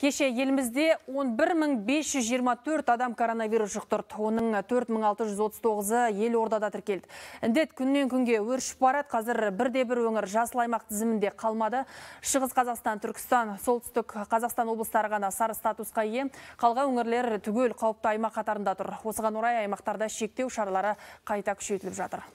Кеше елімізде 11524 адам коронавирус жұқтырды. Оның 4639-ы ел ордада тіркелді. Індет күннен күнге өршіп барады. Қазір бірде бір өңір жасыл аймақ тізімінде қалмады. Шығыс Қазақстан, Түркістан, Солтүстік Қазақстан облыстары ғана сары статусқа ие. Қалған өңірлер түгел қауіпті аймақ қатарында тұр. Осыған орай аймақтарда шектеу шаралары қайта күшейтіліп жатыр.